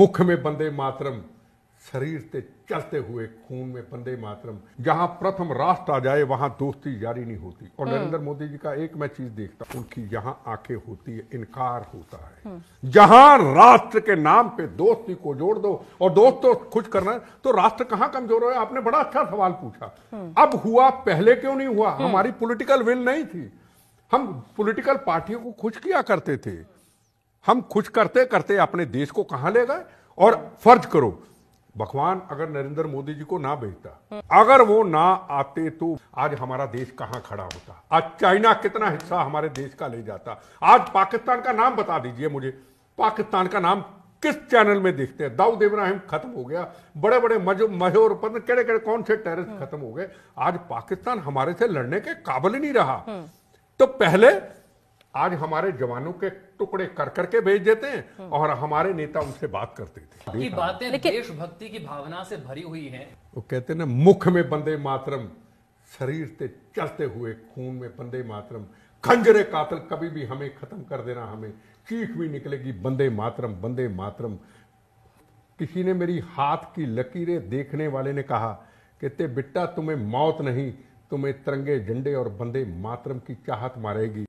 मुख में बंदे मातरम शरीर से चलते हुए खून में बंदे मातरम जहां प्रथम राष्ट्र आ जाए वहां दोस्ती जारी नहीं होती और हम्म। नरेंद्र मोदी जी का एक मैं चीज देखता हूं उनकी यहां आंखें होती है इनकार होता है हम्म। जहां राष्ट्र के नाम पे दोस्ती को जोड़ दो और दोस्त तो खुश करना तो राष्ट्र कहां कमजोर है आपने बड़ा अच्छा सवाल पूछा हम्म। अब हुआ पहले क्यों नहीं हुआ हमारी पोलिटिकल विल नहीं थी हम पोलिटिकल पार्टियों को खुश किया करते थे हम खुश करते करते अपने देश को कहां ले गए और फर्ज करो भगवान अगर नरेंद्र मोदी जी को ना भेजता अगर वो ना आते तो आज हमारा देश कहाँ खड़ा होता आज चाइना कितना हिस्सा हमारे देश का ले जाता आज पाकिस्तान का नाम बता दीजिए मुझे पाकिस्तान का नाम किस चैनल में देखते हैं दाऊद इब्राहिम खत्म हो गया बड़े बड़े मजहर पद केड़े केड़े कौन से टेरिस खत्म हो गए आज पाकिस्तान हमारे से लड़ने के काबिल ही नहीं रहा हम्म। तो पहले आज हमारे जवानों के टुकड़े कर करके भेज देते हैं हम्म। और हमारे नेता उनसे बात करते थे ये बातें देशभक्ति की भावना से भरी हुई है वो कहते ना मुख में बंदे मातरम शरीर से चलते हुए खून में बंदे मातरम खंजरे कातल कभी भी हमें खत्म कर देना हमें चीख भी निकलेगी बंदे मातरम बंदे मातरम किसी ने मेरी हाथ की लकीरें देखने वाले ने कहा कहते बिट्टा तुम्हें मौत नहीं तुम्हें तिरंगे झंडे और बंदे मातरम की चाहत मारेगी